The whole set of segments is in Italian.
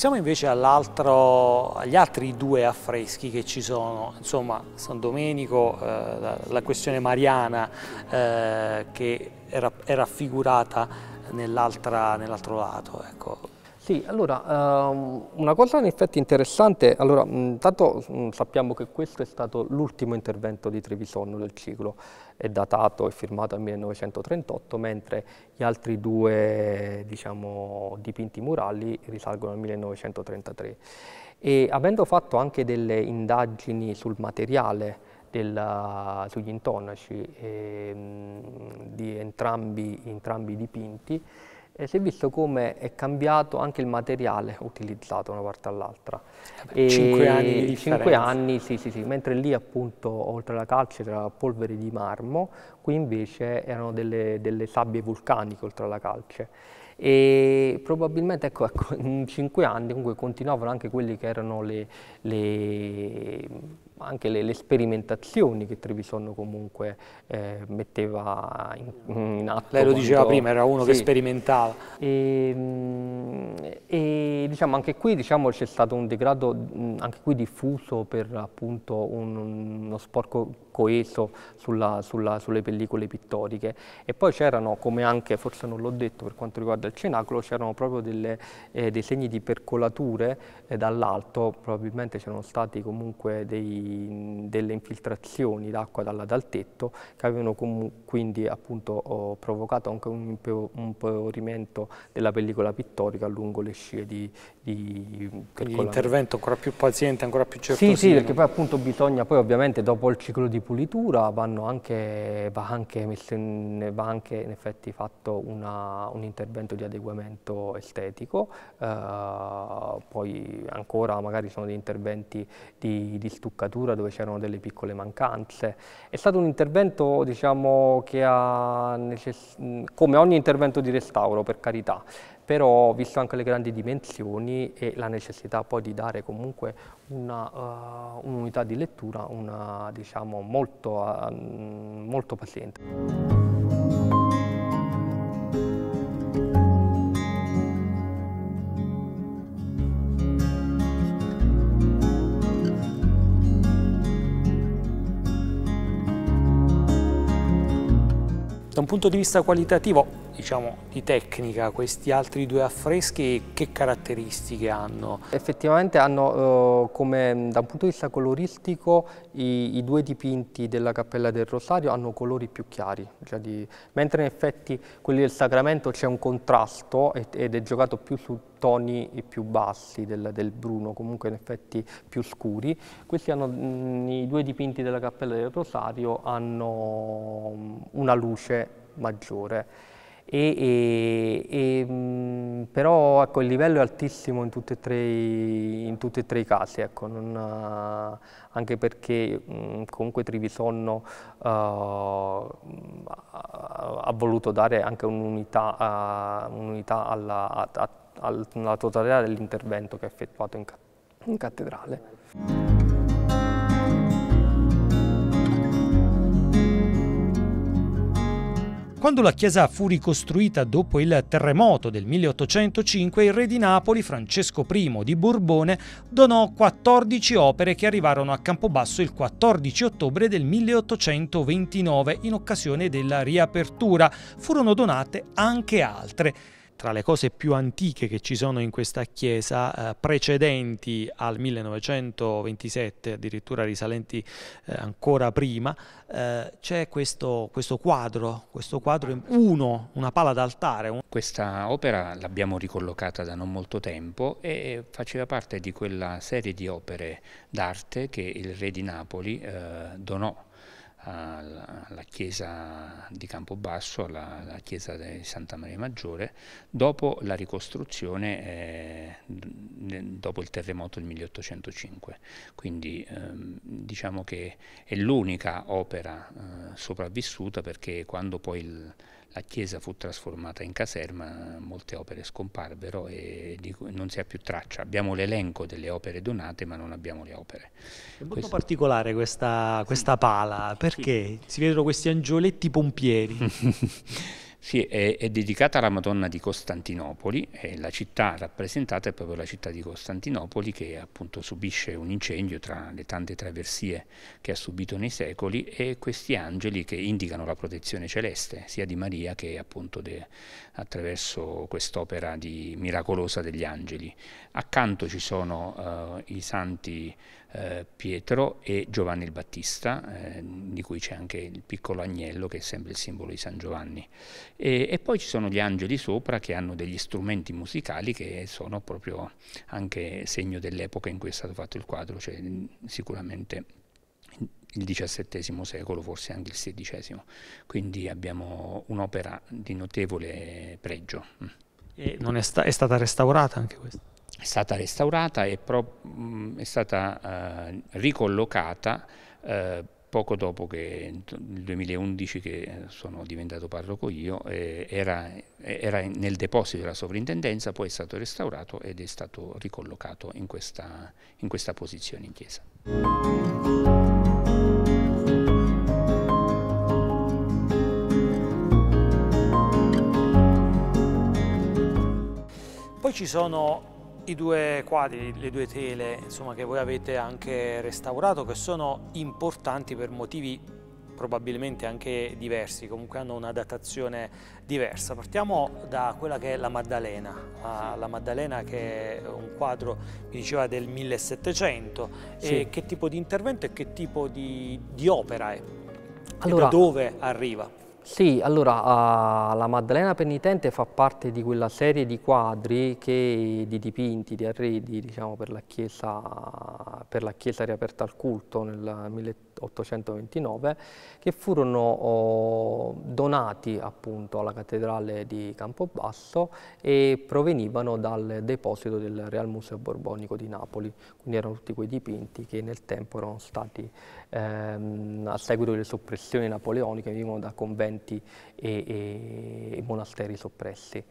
Passiamo invece agli altri due affreschi che ci sono, insomma San Domenico, eh, la, questione mariana eh, che era, è raffigurata nell'altro nell lato. Ecco. Sì, allora, ehm, una cosa in effetti interessante, allora, intanto sappiamo che questo è stato l'ultimo intervento di Trevisonno del ciclo, è datato e firmato al 1938, mentre gli altri due diciamo, dipinti murali risalgono al 1933. E avendo fatto anche delle indagini sul materiale della, sugli intonaci eh, di entrambi, entrambi i dipinti, eh, si è visto come è cambiato anche il materiale utilizzato da una parte all'altra. cinque anni di Cinque anni, sì, sì, sì, mentre lì appunto oltre alla calce c'era polvere di marmo, qui invece erano delle, delle sabbie vulcaniche oltre alla calce. E probabilmente ecco, ecco, in cinque anni comunque continuavano anche quelle che erano le, le anche le, le sperimentazioni che Trevisan comunque eh, metteva in, in, atto. Lei lo diceva quanto, prima, era uno sì. che sperimentava. Ehm, e, e, diciamo, anche qui diciamo, c'è stato un degrado anche qui, diffuso per appunto, un, uno sporco coeso sulla, sulla, sulle pellicole pittoriche e poi c'erano, come anche forse non l'ho detto per quanto riguarda il cenacolo, c'erano proprio delle, eh, dei segni di percolature eh, dall'alto, probabilmente c'erano stati comunque dei, delle infiltrazioni d'acqua dal, dal, tetto che avevano quindi appunto, provocato anche un, un impoverimento della pellicola pittorica lungo le scie di, di intervento ancora più paziente, ancora più certosino. Sì, sì, perché poi appunto bisogna, poi ovviamente dopo il ciclo di pulitura anche, va, anche in, va, anche in, effetti fatto una, un intervento di adeguamento estetico, uh, poi ancora magari sono degli interventi di, di stuccatura dove c'erano delle piccole mancanze. È stato un intervento diciamo che ha come ogni intervento di restauro per carità, però visto anche le grandi dimensioni e la necessità poi di dare comunque eh, un'unità uh, un di lettura una, diciamo, molto, uh, molto paziente. da un punto di vista qualitativo diciamo, di tecnica questi altri due affreschi e che caratteristiche hanno? Effettivamente hanno eh, come mm, da un punto di vista coloristico i, i, due dipinti della Cappella del Rosario hanno colori più chiari, cioè di, mentre in effetti quelli del Sacramento c'è un contrasto ed, ed è giocato più su toni più bassi del, del, Bruno, comunque in effetti più scuri. Questi hanno, mh, mm, i due dipinti della Cappella del Rosario hanno mh, mm, una luce maggiore. E, e, e, però ecco, il livello è altissimo in tutti e tre, tutti e tre i casi, ecco, non, anche perché mh, comunque Trivisonno uh, eh, ha voluto dare anche un'unità, uh, eh, un alla, alla totalità dell'intervento che ha effettuato in, ca in cattedrale. Quando la chiesa fu ricostruita dopo il terremoto del 1805, il re di Napoli, Francesco I di Borbone, donò 14 opere che arrivarono a Campobasso il 14 ottobre del 1829 in occasione della riapertura. Furono donate anche altre tra le cose più antiche che ci sono in questa chiesa, eh, precedenti al 1927, addirittura risalenti eh, ancora prima, eh, c'è questo, questo, quadro, questo quadro, uno, una pala d'altare. Questa opera l'abbiamo ricollocata da non molto tempo e faceva parte di quella serie di opere d'arte che il re di Napoli eh, donò alla chiesa di Campobasso, alla, alla, chiesa di Santa Maria Maggiore, dopo la ricostruzione, eh, dopo il terremoto del 1805. Quindi ehm, diciamo che è l'unica opera eh, sopravvissuta perché quando poi il la chiesa fu trasformata in caserma, molte opere scomparvero e non si ha più traccia. Abbiamo l'elenco delle opere donate ma non abbiamo le opere. È molto questa... particolare questa, questa sì. pala, perché sì. si vedono questi angioletti pompieri. Sì, è, è, dedicata alla Madonna di Costantinopoli e la città rappresentata è proprio la città di Costantinopoli che appunto subisce un incendio tra le tante traversie che ha subito nei secoli e questi angeli che indicano la protezione celeste sia di Maria che appunto de, attraverso quest'opera miracolosa degli angeli. Accanto ci sono eh, i santi eh, Pietro e Giovanni il Battista, eh, di cui c'è anche il piccolo agnello che è sempre il simbolo di San Giovanni. E, e, poi ci sono gli angeli sopra che hanno degli strumenti musicali che sono proprio anche segno dell'epoca in cui è stato fatto il quadro, cioè mm, sicuramente il XVII secolo, forse anche il XVI, quindi abbiamo un'opera di notevole pregio. Mm. E è, sta è stata restaurata anche questa? è stata restaurata e è stata eh, ricollocata eh, poco dopo che il 2011 che sono diventato parroco io, eh, era, era, nel deposito della sovrintendenza, poi è stato restaurato ed è stato ricollocato in questa, in questa posizione in chiesa. Poi ci sono i due quadri, le due tele insomma, che voi avete anche restaurato, che sono importanti per motivi probabilmente anche diversi, comunque hanno una datazione diversa. Partiamo da quella che è la Maddalena, la, ah, la Maddalena che è un quadro, mi diceva, del 1700, sì. e che tipo di intervento e che tipo di, di opera è? Allora, da dove arriva? Sì, allora uh, la Maddalena Penitente fa parte di quella serie di quadri che, di dipinti, di arredi diciamo, per, la chiesa, per la chiesa riaperta al culto nel 1800 829, che furono oh, donati appunto alla cattedrale di Campobasso e provenivano dal deposito del Real Museo Borbonico di Napoli, quindi erano tutti quei dipinti che nel tempo erano stati ehm, a seguito delle soppressioni napoleoniche, venivano da conventi e, e monasteri soppressi.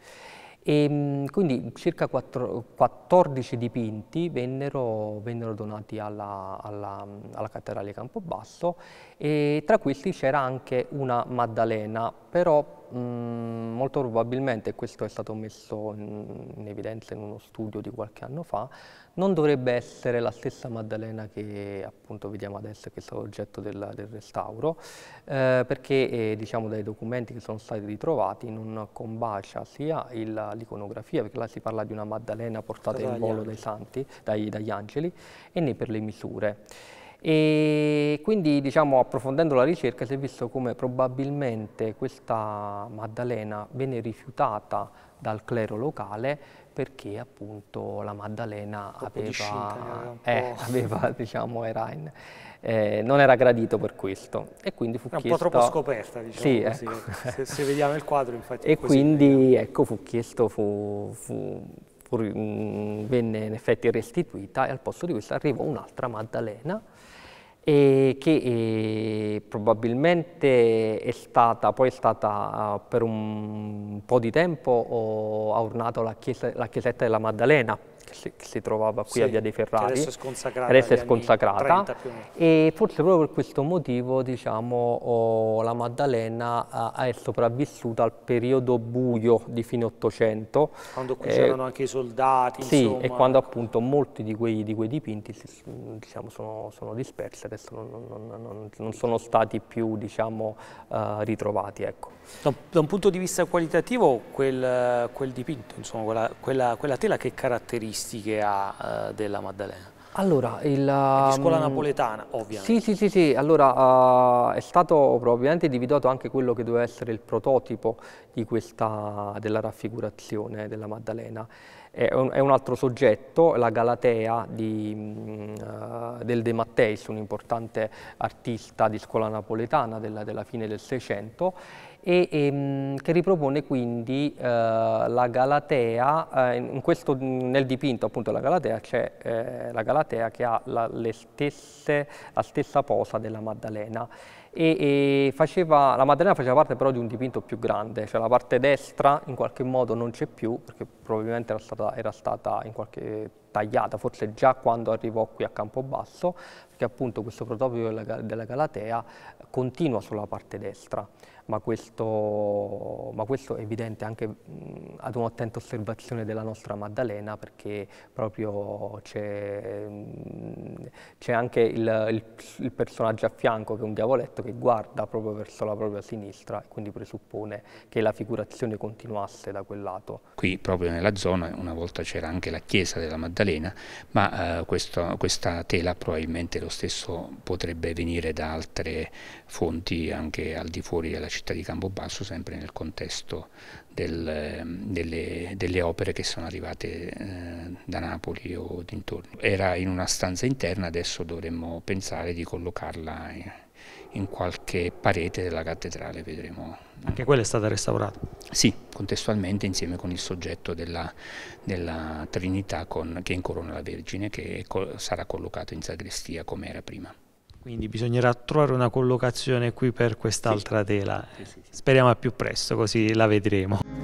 E, ehm, quindi circa 4, 14 dipinti vennero, vennero donati alla, alla, alla, cattedrale Campobasso e tra questi c'era anche una Maddalena, però Mm, molto probabilmente, questo è stato messo in, evidenza in uno studio di qualche anno fa, non dovrebbe essere la stessa Maddalena che appunto vediamo adesso che è stato oggetto del, del restauro, eh, perché eh, diciamo dai documenti che sono stati ritrovati non combacia sia l'iconografia, perché là si parla di una Maddalena portata in volo dai santi, dai, dagli angeli, e né per le misure. E quindi diciamo, approfondendo la ricerca si è visto come probabilmente questa Maddalena viene rifiutata dal clero locale perché appunto la Maddalena aveva, eh, aveva, diciamo, era in, eh, non era gradito per questo e quindi fu era chiesto... un po' troppo scoperta diciamo sì, ecco. se, se, vediamo il quadro infatti E quindi ecco fu chiesto, fu, fu mm, venne in effetti restituita e al posto di questo arrivò un'altra Maddalena e che eh, probabilmente è stata, poi è stata eh, per un po' di tempo, ha ornato la, chiesa, la chiesetta della Maddalena, che si trovava qui sì, a Via dei Ferrari. Adesso è sconsacrata. Adesso è sconsacrata e forse proprio per questo motivo diciamo, oh, la Maddalena ah, è sopravvissuta al periodo buio di fine Ottocento. Quando qui eh, c'erano anche i soldati. Sì, insomma. e quando appunto molti di quei, di quei dipinti diciamo, sono, sono, dispersi, adesso non, non, non, non sono stati più diciamo, uh, ritrovati. Ecco. Da, da, un punto di vista qualitativo quel, quel dipinto, insomma, quella, quella, quella tela che caratterizza caratteristiche ha eh, della Maddalena? Allora, il, di scuola um, napoletana, ovviamente. Sì, sì, sì, sì. allora uh, è stato probabilmente individuato anche quello che doveva essere il prototipo questa, della raffigurazione della Maddalena. È un, è un altro soggetto, la Galatea di, mm, uh, del De Matteis, un importante artista di scuola napoletana della, della fine del Seicento, e, e, ehm, che ripropone quindi eh, la Galatea, eh, in questo, nel dipinto appunto la Galatea c'è eh, la Galatea che ha la, stesse, la stessa posa della Maddalena e, e faceva, la Maddalena faceva parte però di un dipinto più grande, cioè la parte destra in qualche modo non c'è più perché probabilmente era stata, era stata in qualche tagliata, forse già quando arrivò qui a Campobasso, che appunto questo prototipo della, della Galatea eh, continua sulla parte destra, ma questo, ma questo è evidente anche mh, ad un'attenta osservazione della nostra Maddalena perché proprio c'è anche il, il, il, personaggio a fianco che è un diavoletto che guarda proprio verso la propria sinistra e quindi presuppone che la figurazione continuasse da quel lato. Qui proprio nella zona una volta c'era anche la chiesa della Maddalena ma eh, questo, questa tela probabilmente lo lo stesso potrebbe venire da altre fonti anche al di fuori della città di Campobasso, sempre nel contesto del, ehm, delle, delle, opere che sono arrivate eh, da Napoli o dintorni. Era in una stanza interna, adesso dovremmo pensare di collocarla. In, in qualche parete della cattedrale, vedremo. Anche quella è stata restaurata? Sì, contestualmente insieme con il soggetto della, della Trinità con, che incorona la Vergine, che sarà collocato in sagrestia come era prima. Quindi bisognerà trovare una collocazione qui per quest'altra sì. tela. Sì, sì, Speriamo a più presto, così la vedremo.